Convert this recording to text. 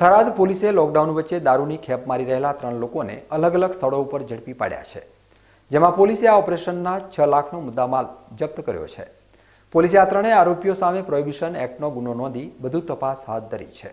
થરાદ પોલીસે લોકડાઉન વચ્ચે દારૂની ખેપ મારી રહેલા ત્રણ લોકોને અલગ અલગ સ્થળો ઉપર ઝડપી પાડ્યા છે જેમાં પોલીસે આ ઓપરેશનના છ લાખનો મુદ્દામાલ જપ્ત કર્યો છે પોલીસે આ ત્રણેય આરોપીઓ સામે પ્રોહિબિશન એક્ટનો ગુનો નોંધી બધું તપાસ હાથ ધરી છે